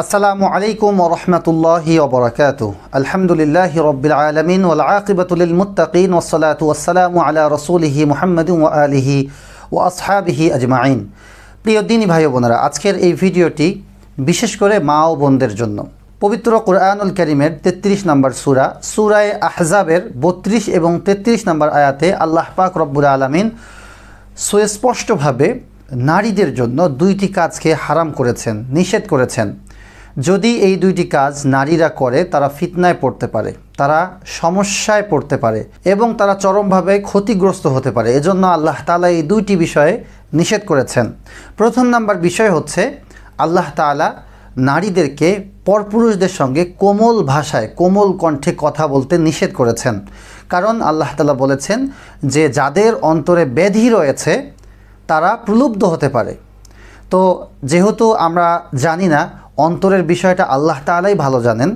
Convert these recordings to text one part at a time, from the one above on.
আসসালামু আলাইকুম ওরহমতুল্লাহি ওবরাকাত আলহামদুলিল্লাহ রবিল আলমিন ওল আকিবতুল মুতাকিন ওসলাত ওসালাম আলা রসুলহি মোহাম্মদ ও আলিহি ও আসহাবিহি আজমাইন প্রিয় দিনী ভাই বোনেরা আজকের এই ভিডিওটি বিশেষ করে মা ও বোনদের জন্য পবিত্র কোরআনুল করিমের ৩৩ নম্বর সুরা সুরায় আহজাবের ৩২ এবং ৩৩ নম্বর আয়াতে আল্লাহ পাক রব্বুল আলমিন সুস্পষ্টভাবে নারীদের জন্য দুইটি কাজকে হারাম করেছেন নিষেধ করেছেন যদি এই দুইটি কাজ নারীরা করে তারা ফিতনায় পড়তে পারে তারা সমস্যায় পড়তে পারে এবং তারা চরমভাবে ক্ষতিগ্রস্ত হতে পারে এজন্য আল্লাহ তালা এই দুইটি বিষয়ে নিষেধ করেছেন প্রথম নাম্বার বিষয় হচ্ছে আল্লাহ তালা নারীদেরকে পরপুরুষদের সঙ্গে কোমল ভাষায় কোমল কণ্ঠে কথা বলতে নিষেধ করেছেন কারণ আল্লাহ তালা বলেছেন যে যাদের অন্তরে ব্যাধি রয়েছে তারা প্রলুব্ধ হতে পারে তো যেহেতু আমরা জানি না অন্তরের বিষয়টা আল্লাহ তালাই ভালো জানেন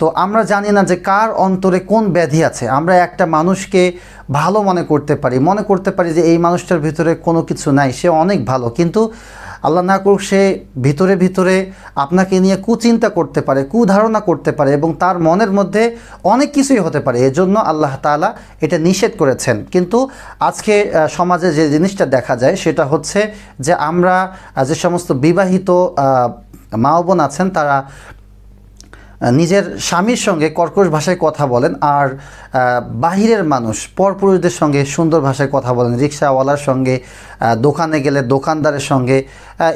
তো আমরা জানি না যে কার অন্তরে কোন ব্যাধি আছে আমরা একটা মানুষকে ভালো মনে করতে পারি মনে করতে পারি যে এই মানুষটার ভিতরে কোনো কিছু নাই সে অনেক ভালো কিন্তু আল্লাহ না করুক সে ভিতরে ভিতরে আপনাকে নিয়ে কুচিন্তা করতে পারে কুধারণা করতে পারে এবং তার মনের মধ্যে অনেক কিছুই হতে পারে এজন্য আল্লাহ তালা এটা নিষেধ করেছেন কিন্তু আজকে সমাজে যে জিনিসটা দেখা যায় সেটা হচ্ছে যে আমরা যে সমস্ত বিবাহিত মা বোন আছেন তারা নিজের স্বামীর সঙ্গে কর্কশ ভাষায় কথা বলেন আর বাহিরের মানুষ পরপুরুষদের সঙ্গে সুন্দর ভাষায় কথা বলেন রিক্সাওয়ালার সঙ্গে দোকানে গেলে দোকানদারের সঙ্গে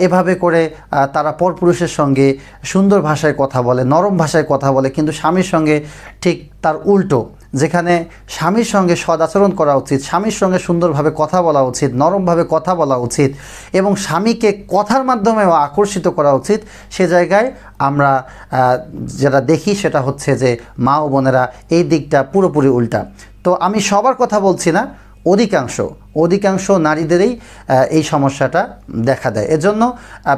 এভাবে করে তারা পরপুরুষের সঙ্গে সুন্দর ভাষায় কথা বলে নরম ভাষায় কথা বলে কিন্তু স্বামীর সঙ্গে ঠিক তার উল্টো যেখানে স্বামীর সঙ্গে সদাচরণ করা উচিত স্বামীর সঙ্গে সুন্দরভাবে কথা বলা উচিত নরমভাবে কথা বলা উচিত এবং স্বামীকে কথার মাধ্যমেও আকর্ষিত করা উচিত সে জায়গায় আমরা যেটা দেখি সেটা হচ্ছে যে মা ও বোনেরা এই দিকটা পুরোপুরি উল্টা তো আমি সবার কথা বলছি না অধিকাংশ অধিকাংশ নারীদেরই এই সমস্যাটা দেখা দেয় এজন্য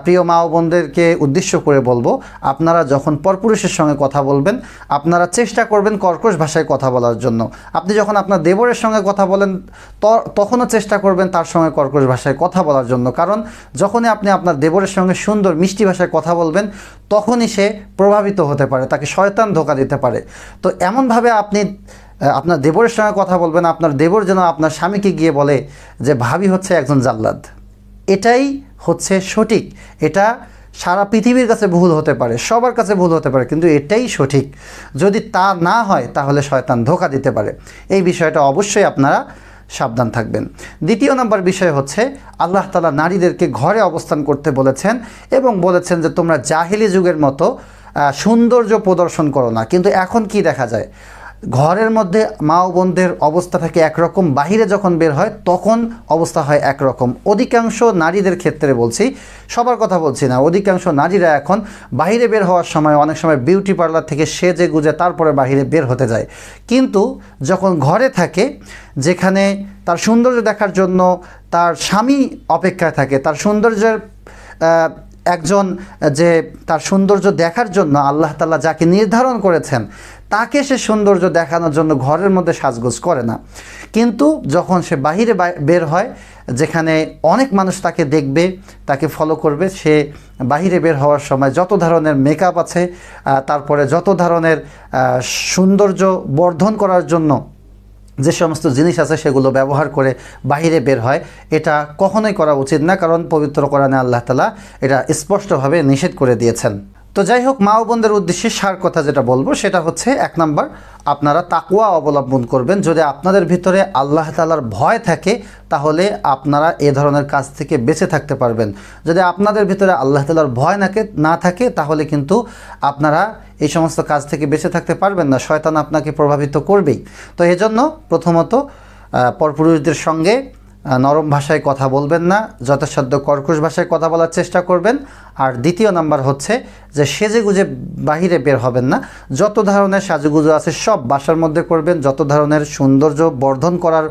প্রিয় মা বোনদেরকে উদ্দেশ্য করে বলবো আপনারা যখন পরপুরুষের সঙ্গে কথা বলবেন আপনারা চেষ্টা করবেন কর্কশ ভাষায় কথা বলার জন্য আপনি যখন আপনার দেবরের সঙ্গে কথা বলেন তখনও চেষ্টা করবেন তার সঙ্গে কর্কশ ভাষায় কথা বলার জন্য কারণ যখনই আপনি আপনার দেবরের সঙ্গে সুন্দর মিষ্টি ভাষায় কথা বলবেন তখনই সে প্রভাবিত হতে পারে তাকে শয়তান ধোকা দিতে পারে তো এমনভাবে আপনি আপনার দেবরের সঙ্গে কথা বলবেন আপনার দেবর যেন আপনার স্বামীকে গিয়ে বলে যে ভাবি হচ্ছে একজন জাল্লাদ এটাই হচ্ছে সঠিক এটা সারা পৃথিবীর কাছে ভুল হতে পারে সবার কাছে ভুল হতে পারে কিন্তু এটাই সঠিক যদি তা না হয় তাহলে শয়তান ধোকা দিতে পারে এই বিষয়টা অবশ্যই আপনারা সাবধান থাকবেন দ্বিতীয় নম্বর বিষয় হচ্ছে আল্লাহ তালা নারীদেরকে ঘরে অবস্থান করতে বলেছেন এবং বলেছেন যে তোমরা জাহিলি যুগের মতো সৌন্দর্য প্রদর্শন করো না কিন্তু এখন কি দেখা যায় ঘরের মধ্যে মা ও বোনদের অবস্থা থাকে একরকম বাহিরে যখন বের হয় তখন অবস্থা হয় একরকম অধিকাংশ নারীদের ক্ষেত্রে বলছি সবার কথা বলছি না অধিকাংশ নারীরা এখন বাহিরে বের হওয়ার সময় অনেক সময় বিউটি পার্লার থেকে সেজে গুজে তারপরে বাহিরে বের হতে যায় কিন্তু যখন ঘরে থাকে যেখানে তার সৌন্দর্য দেখার জন্য তার স্বামী অপেক্ষায় থাকে তার সৌন্দর্যের একজন যে তার সৌন্দর্য দেখার জন্য আল্লাহ তালা যাকে নির্ধারণ করেছেন তাকে সে সৌন্দর্য দেখানোর জন্য ঘরের মধ্যে সাজগোজ করে না কিন্তু যখন সে বাহিরে বের হয় যেখানে অনেক মানুষ তাকে দেখবে তাকে ফলো করবে সে বাহিরে বের হওয়ার সময় যত ধরনের মেকআপ আছে তারপরে যত ধরনের সৌন্দর্য বর্ধন করার জন্য যে সমস্ত জিনিস আছে সেগুলো ব্যবহার করে বাহিরে বের হয় এটা কখনোই করা উচিত না কারণ পবিত্র কোরআনে আল্লাহ তালা এটা স্পষ্টভাবে নিষেধ করে দিয়েছেন তো যাই হোক মা ও বোনদের উদ্দেশ্যে সার কথা যেটা বলবো সেটা হচ্ছে এক নাম্বার আপনারা তাকুয়া অবলম্বন করবেন যদি আপনাদের ভিতরে আল্লাহ তালার ভয় থাকে তাহলে আপনারা এ ধরনের কাজ থেকে বেঁচে থাকতে পারবেন যদি আপনাদের ভিতরে আল্লাহ তালার ভয় নাকে না থাকে তাহলে কিন্তু আপনারা এই সমস্ত কাজ থেকে বেঁচে থাকতে পারবেন না শয়তান আপনাকে প্রভাবিত করবেই তো এজন্য প্রথমত পরপুরুষদের সঙ্গে নরম ভাষায় কথা বলবেন না যথাসাধ্য কর্কশ ভাষায় কথা বলার চেষ্টা করবেন আর দ্বিতীয় নাম্বার হচ্ছে যে সেজে গুজে বাহিরে বের হবেন না যত ধরনের সাজুগুজু আছে সব বাসার মধ্যে করবেন যত ধরনের সৌন্দর্য বর্ধন করার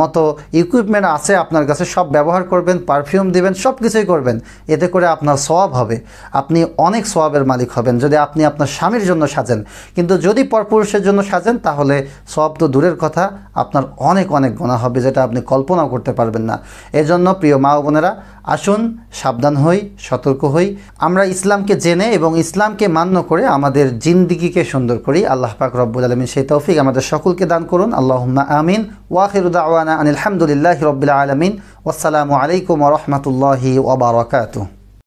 মতো ইকুইপমেন্ট আছে আপনার কাছে সব ব্যবহার করবেন পারফিউম দিবেন সব কিছুই করবেন এতে করে আপনার সোয়াব হবে আপনি অনেক সোয়াবের মালিক হবেন যদি আপনি আপনার স্বামীর জন্য সাজেন কিন্তু যদি পরপুরুষের জন্য সাজেন তাহলে সব তো দূরের কথা আপনার অনেক অনেক গোনা হবে যেটা আপনি কল্পনাও করতে পারবেন না এজন্য প্রিয় মা বোনেরা আসুন সাবধান হই সতর্ক হই আমরা ইসলামকে জেনে এবং ইসলামকে মান্য করে আমাদের জিন্দিগিকে সুন্দর করি আল্লাহ পাক রব্বুল আলমিন সেই তৌফিক আমাদের সকলকে দান করুন আল্লাহ আমিন ওয়াহিরুদ্দাওয়ানা আনিলহামদুলিল্লাহ রবিল আলমিন আসসালামু আলাইকুম রহমতুল্লাহি ওবরাকাতু